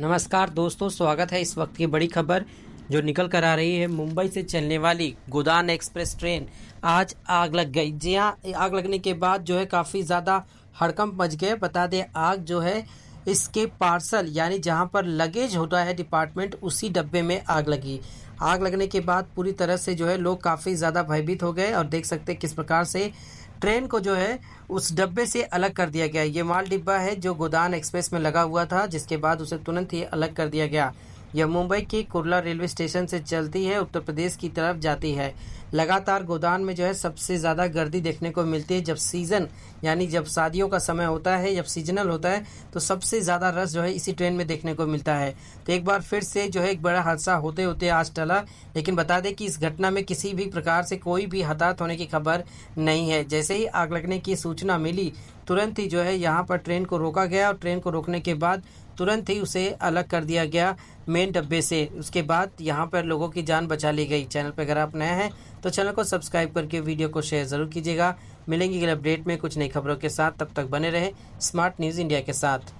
नमस्कार दोस्तों स्वागत है इस वक्त की बड़ी खबर जो निकल कर आ रही है मुंबई से चलने वाली गोदान एक्सप्रेस ट्रेन आज आग लग गई जी हाँ आग लगने के बाद जो है काफ़ी ज़्यादा हड़कंप मच गए बता दें आग जो है इसके पार्सल यानी जहाँ पर लगेज होता है डिपार्टमेंट उसी डब्बे में आग लगी आग लगने के बाद पूरी तरह से जो है लोग काफ़ी ज़्यादा भयभीत हो गए और देख सकते किस प्रकार से ट्रेन को जो है उस डब्बे से अलग कर दिया गया ये माल डिब्बा है जो गोदान एक्सप्रेस में लगा हुआ था जिसके बाद उसे तुरंत ही अलग कर दिया गया यह मुंबई के कुरला रेलवे स्टेशन से चलती है उत्तर प्रदेश की तरफ जाती है लगातार गोदान में जो है सबसे ज़्यादा गर्दी देखने को मिलती है जब सीज़न यानी जब शादियों का समय होता है जब सीजनल होता है तो सबसे ज़्यादा रस जो है इसी ट्रेन में देखने को मिलता है तो एक बार फिर से जो है एक बड़ा हादसा होते होते आज टला लेकिन बता दें कि इस घटना में किसी भी प्रकार से कोई भी हताहत होने की खबर नहीं है जैसे ही आग लगने की सूचना मिली तुरंत ही जो है यहाँ पर ट्रेन को रोका गया और ट्रेन को रोकने के बाद तुरंत ही उसे अलग कर दिया गया मेन डब्बे से उसके बाद यहाँ पर लोगों की जान बचा ली गई चैनल पर अगर आप नए हैं तो चैनल को सब्सक्राइब करके वीडियो को शेयर ज़रूर कीजिएगा मिलेंगी अपडेट में कुछ नई खबरों के साथ तब तक बने रहें स्मार्ट न्यूज़ इंडिया के साथ